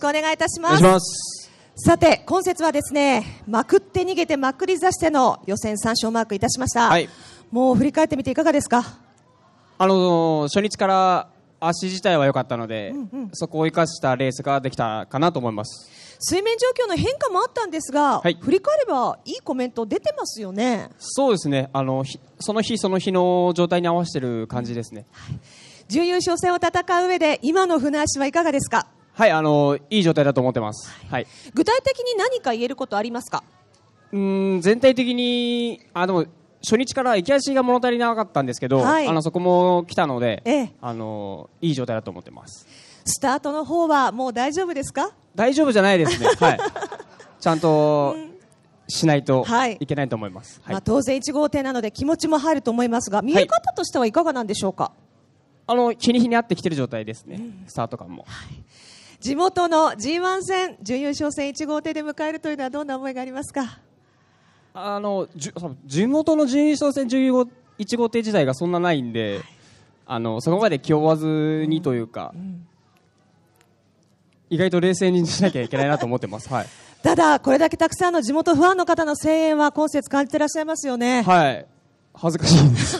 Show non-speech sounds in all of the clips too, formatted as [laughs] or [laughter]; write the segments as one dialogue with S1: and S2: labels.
S1: くお願いいたしますさて今節はですねまくって逃げてまくり刺しての予選3勝マークいたしました、はい、もう振り返ってみていかがですか
S2: あの初日から足自体は良かったので、うんうん、そこを生かしたレースができたかなと思います
S1: 水面状況の変化もあったんですが、
S2: はい、振り返れ
S1: ばいいコメント出てますよね
S2: そうですねあのその日その日の状態に合わせてる感じですね、はい、
S1: 準優勝戦を戦う上で今の船足はいかがですか
S2: はい、あのー、いい状態だと思ってます。はい。
S1: 具体的に何か言えることありますか。
S2: うん、全体的に、あ、でも、初日から行き足が物足りなかったんですけど、はい、あのそこも来たので、ええ、あのいい状態だと思ってます
S1: スタートの方はもう大丈夫ですか
S2: 大丈夫じゃないですね、[laughs] はい、ちゃんと、しないといけないと思います、
S1: はい、まあ、当然1号艇なので気持ちも入ると思いますが見え方としてはいかがなんでしょうか、はい、
S2: あの日に日に合ってきてる状態ですね、うん、スタート感も、はい、
S1: 地元の G1 戦、準優勝戦1号艇で迎えるというのはどんな思いがありますか
S2: あの地元の準優勝戦1号艇自体がそんなないんで、はい、あのそこまで気負わずにというか、うんうん、意外と冷静にしなきゃいけないなと思ってます。はい [laughs]
S1: ただ、これだけたくさんの地元ファンの方の声援は今節感じてらっしゃいますよね。はい。恥ずかしいです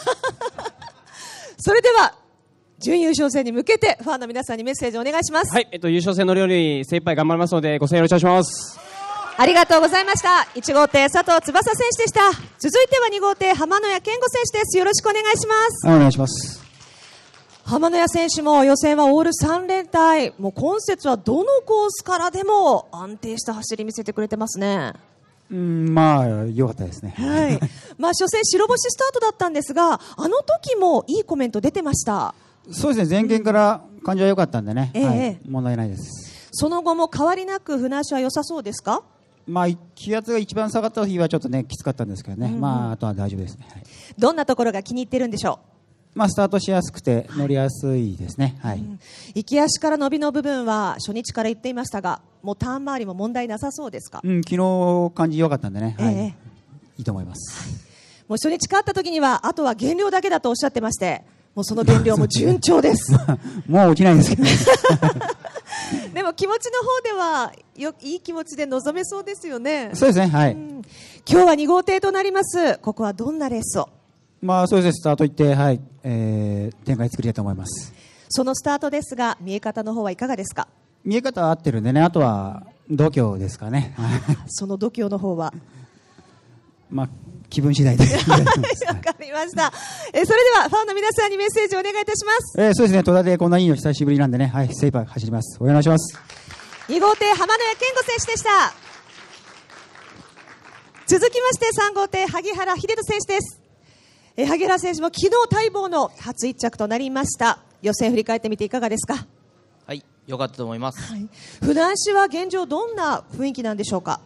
S1: それでは、[laughs] 準優勝戦に向けて、ファンの皆さんにメッセージお願いします。はい、えっと、優
S2: 勝戦の料理、精一杯頑張りますので、ご声援よろしくお願いします。
S1: ありがとうございました。1号艇、佐藤翼選手でした。続いては2号艇、浜野谷健吾選手です。よろしくお願いします。お
S3: 願いします。
S1: 浜野谷選手も予選はオール3連隊。もう今節はどのコースからでも安定した走り見せてくれてますね。うん、
S3: まあ、良かったですね。
S1: はい。まあ、初戦白星スタートだったんですが、あの時もいいコメント出てました。
S3: そうですね、前言から感じは良かったんでね、えー、はい、問題ないで
S1: す。その後も変わりなく船足は良さそうですかまあ、気圧が一番下がっ
S3: た日はちょっとね、きつかったんですけどね、うんうん、まあ、あとは大丈夫ですね、はい、
S1: どんなところが気に入ってるんでしょ
S3: うまあ、スタートしやすくて乗りやすいですね、はい、うん、
S1: 行き足から伸びの部分は初日から言っていましたがもうターン周りも問題なさそうですか、
S3: うん、昨日感じよかったんでね、はい、えー、いいと思います、はい、
S1: もう初日勝った時にはあとは減量だけだとおっしゃってましてもうその減量も順調です。
S3: [laughs] もう起きないですけど。
S1: [laughs] でも気持ちの方ではよいい気持ちで望めそうですよね。そうですね。はい。うん、今日は2号艇となります。ここはどんなレースを。
S3: まあそうですね。スタート行ってはい、えー、展開作りたいと思います。
S1: そのスタートですが見え方の方はいかがですか。
S3: 見え方は合ってるんでね。あとは度胸ですかね。
S1: [laughs] その度胸の方は。
S3: まあ、気分次第で。[laughs] わ
S1: かりました。えー、それでは、ファンの皆さんにメッセージをお願いいたします。えー、そ
S3: うですね、戸田でこんないいの久しぶりなんでね、はい、精一杯走ります。お願いしま
S1: す。2号艇、浜野屋健吾選手でした。続きまして、3号艇、萩原秀人選手です。えー、萩原選手も昨日待望の初一着となりました。予選振り返ってみていかがですか
S4: はい、良かったと思います。
S1: はい、船足は現状どんな雰囲気なんでしょうか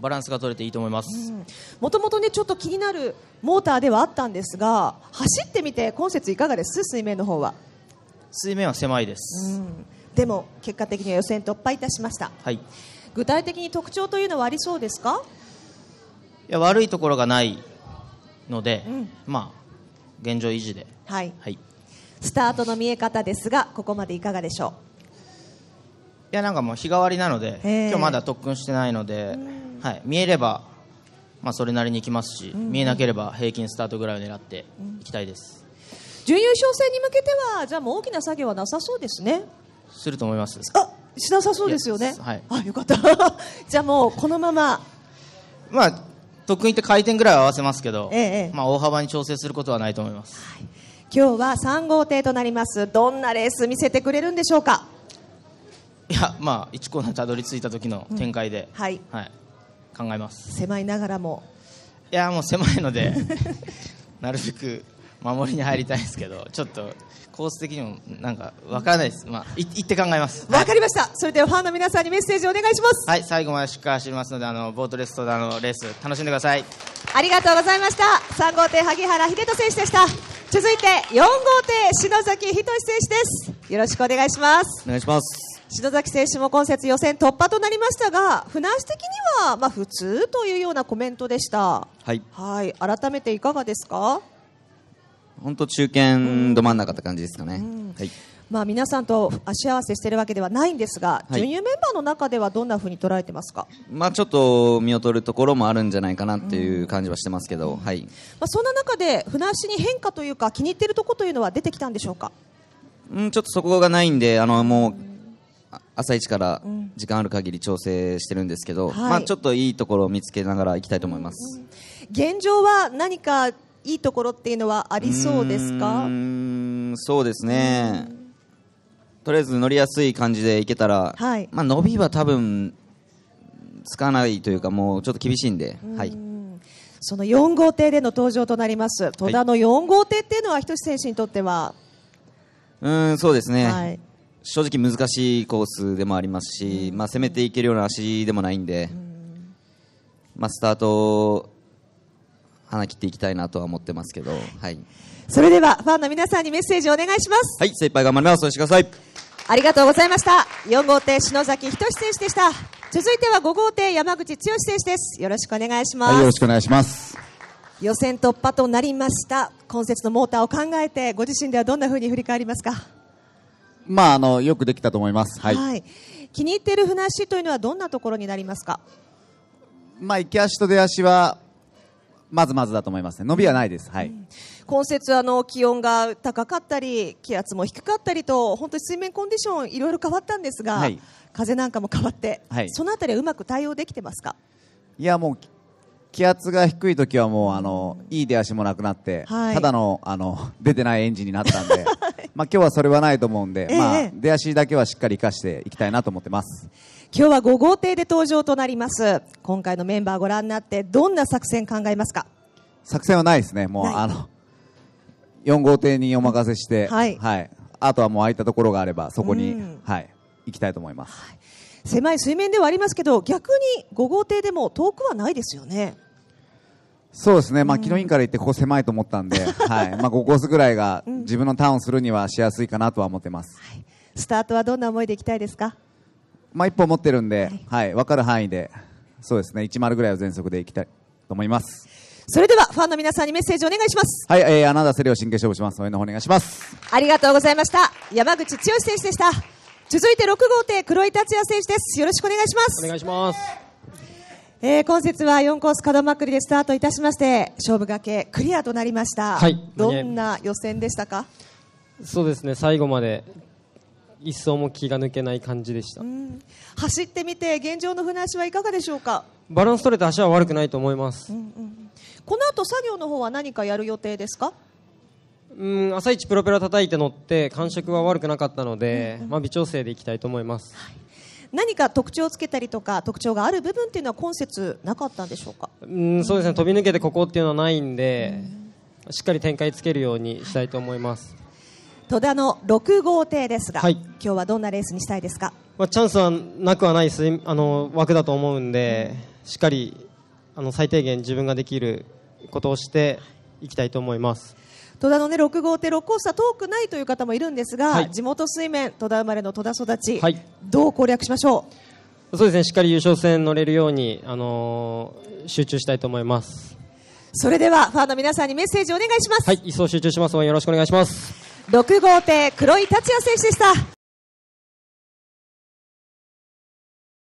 S4: バランスが取れていいと思いま
S1: すもともとちょっと気になるモーターではあったんですが走ってみて今節いかがです水面の方は
S4: 水面は狭いです、
S1: でも結果的には予選突破いたしました、はい、具体的に特徴というのはありそうですか
S4: いや悪いところがないので、うん、まあ現状維持で、はい、はい、
S1: スタートの見え方ですがここまでいかがでしょ
S4: ういやなんかもう日替わりなので、今日まだ特訓してないので、はい、見えれば、まあ、それなりにいきますし、うんうん、見えなければ平均スタートぐらいを狙っていきたいです、
S1: うん、準優勝戦に向けてはじゃあもう大きな作業はなさそうですね
S4: すると思いますあ
S1: しなさそうですよねは
S4: い、あよかった
S1: [laughs] じゃあもうこのまままあ
S4: 得意って回転ぐらいは合わせますけど、ええ、まあ、大幅に調整することはないと思います、はい、
S1: 今日は3号艇となりますどんなレース見せてくれるんでしょうか
S4: いやまあ1コーナーたどり着いた時の展開で、うん、はい、はい考えます
S1: 狭いながらも
S4: いやもう狭いので [laughs] なるべく守りに入りたいんですけどちょっとコース的にもなんか分からないです、まあ、い行って考えます分かりま
S1: した、はい、それではファンの皆さんにメッセージお願いしま
S4: すはい最後までしっかり走りますのであのボートレースとあのレース楽しんでください
S1: ありがとうございました3号艇萩原秀人選手でした続いて4号艇篠崎仁選手ですよろしくお願いしますお願いします篠崎選手も今節予選突破となりましたが船足的にはまあ普通というようなコメントでした、はい、はい改めていかがですか
S5: 本当中堅ど真ん中って感じですかね、うん、はい
S1: まあ、皆さんと足合わせしてるわけではないんですが、はい、準優メンバーの中ではどんなふうに捉えてますか、
S5: まあ、ちょっと見劣るところもあるんじゃないかなっていう感じはしてますけど、うん、はい、
S1: まあ、そんな中で船足に変化というか気に入っているところというのは出てきたんでしょうか、
S5: うん、ちょっとそこがないんであのもう朝一から時間ある限り調整してるんですけど、うん、まあ、ちょっといいところを見つけながらいきたいと思います、うんうん、
S1: 現状は何かいいところっていうのはありそうですか
S5: そうですね、とりあえず乗りやすい感じでいけたら、はい、まあ、伸びは多分つかないというかもうちょっと厳しいんで。は
S1: いその4号艇での登場となります、戸田の4号艇っていうのは、仁選手にとっては。
S5: うんそうですね、はい、正直難しいコースでもありますし、まあ、攻めていけるような足でもないんで、まあ、スタート花切っていきたいなとは思ってますけど、はい、
S1: それではファンの皆さんにメッセージをお願いします
S5: はい精一杯頑張りますおしください
S1: ありがとうございました4号艇篠崎仁選手でした続いては5号艇山口剛選手ですよろしくお願いします、はい、よろしくお願いします予選突破となりました今節のモーターを考えてご自身ではどんなふうに振り返りますか
S6: まあ、あの、よくできたと思います。はい。
S1: はい、気に入っている船足というのはどんなところになりますか
S6: まあ、行き足と出足は、まずまずだと思いますね。伸びはないです。はい。うん、
S1: 今節、あの、気温が高かったり、気圧も低かったりと、本当に水面コンディション、いろいろ変わったんですが、はい、風なんかも変わって、はい、そのあたりはうまく対応できてますかいや、もう、
S6: 気圧が低い時はもうあのいい出足もなくなって、はい、ただのあの出てないエンジンになったんでまあ、今日はそれはないと思うんで、えまあ、出足だけはしっかり生かしていきたいなと思ってます
S1: 今日は5号艇で登場となります今回のメンバーご覧になってどんな作戦考えますか
S6: 作戦はないですねもうあの4号艇にお任せして、はい、はい、あとはもう空いたところがあればそこに、はい、行きたいと思います、はい、
S1: 狭い水面ではありますけど逆に5号艇でも遠くはないですよね
S6: そうですね、まあ、昨日インから行ってここ狭いと思ったんで、[laughs] はいまあ、5コースぐらいが自分のターンをするにはしやすいかなとは思ってます、はい、
S1: スタートはどんな思いでいきたいですか、
S6: まあ、一本持ってるんで、はい、はい、分かる範囲で、そうですね、1丸ぐらいは全速でいきたいと思います。
S1: それではファンの皆さんにメッセージお願いします。
S6: はい、えー、アナダセリオ神経勝負します。応援の方お
S1: 願いします。ありがとうございました。山口剛選手でした。続いて6号艇黒井達也選手です。よろしくお願いします。お願いします。えー、今節は4コース門まくりでスタートいたしまして勝負がけクリアとなりました、はい、どんな予選でしたか
S7: そうですね最後まで一層も気が抜けない感じでした、
S1: 走ってみて現状の船足はいかがでしょうか
S7: バランス取れて足は悪くないと思います、うんうん、
S1: この後作業の方は何かやる予定ですか
S7: うん朝一プロペラ叩いて乗って感触は悪くなかったので、うんうん、まあ、微調整でいきたいと思います、はい
S1: 何か特徴をつけたりとか特徴がある部分っていうのは今節なかったんでしょうかう
S7: んそうですね飛び抜けてここっていうのはないんで、うん、しっかり展開つけるようにしたいと思います、
S1: 戸田の6号艇ですが、はい、今日はどんなレースにしたいですか、まあ、チャ
S7: ンスはなくはないあの枠だと思うんで、うん、しっかりあの最低限自分ができることをしていきたいと思います。
S1: 戸田の、ね、6号艇、6コースは遠くないという方もいるんですが、はい、地元水面、戸田生まれの戸田育ち、はい、どう攻略しましょ
S7: うそうですねしっかり優勝戦乗れるように、あのー、集中したいと思います。
S1: それではファンの皆さんにメッセージお願いします。
S7: はい、一層集中します。よろしくお願いしま
S6: す。
S1: 6号艇黒井達也選手でした。